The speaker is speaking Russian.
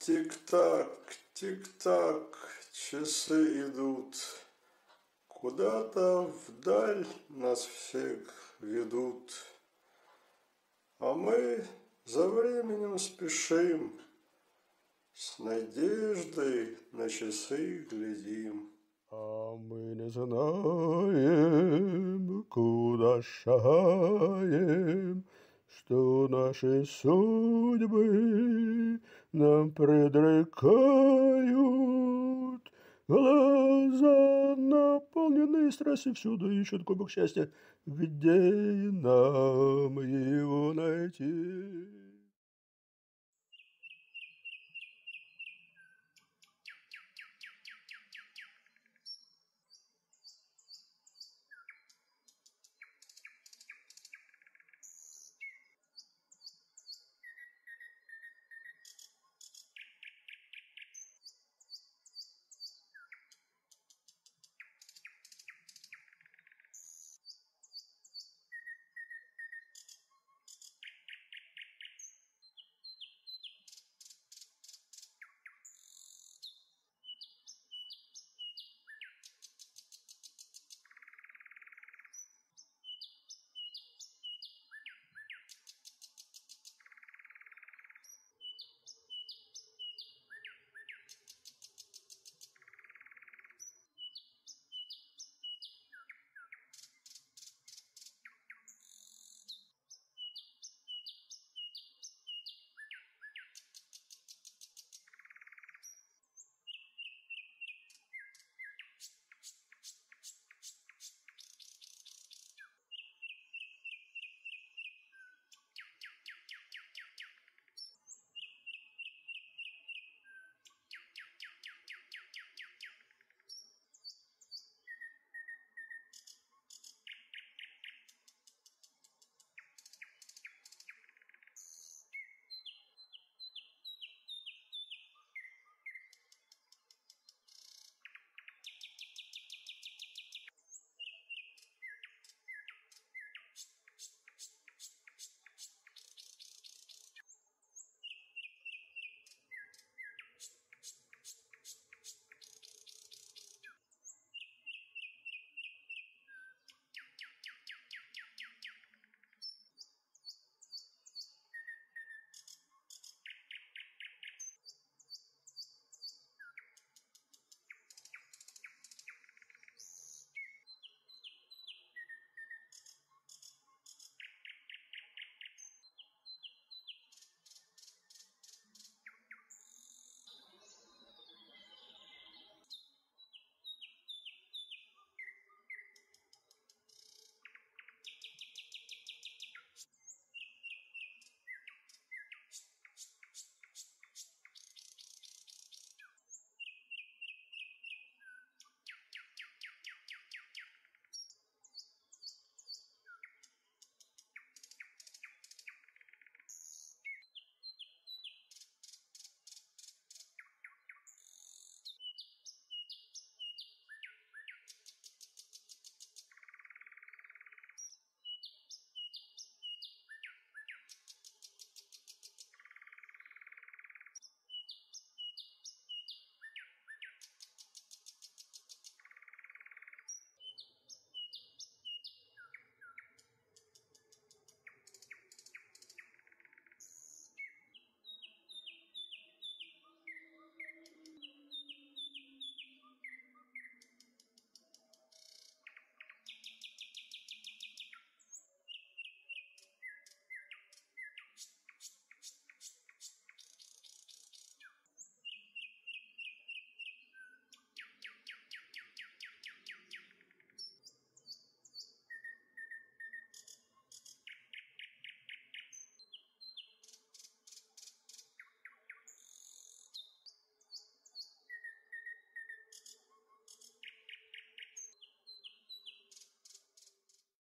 Тик-так, тик-так, часы идут. Куда-то вдаль нас всех ведут. А мы за временем спешим, С надеждой на часы глядим. А мы не знаем, куда шаем, что наши судьбы нам предрекают. Глаза наполненные страстью всюду ищут кубок счастья, где нам его найти?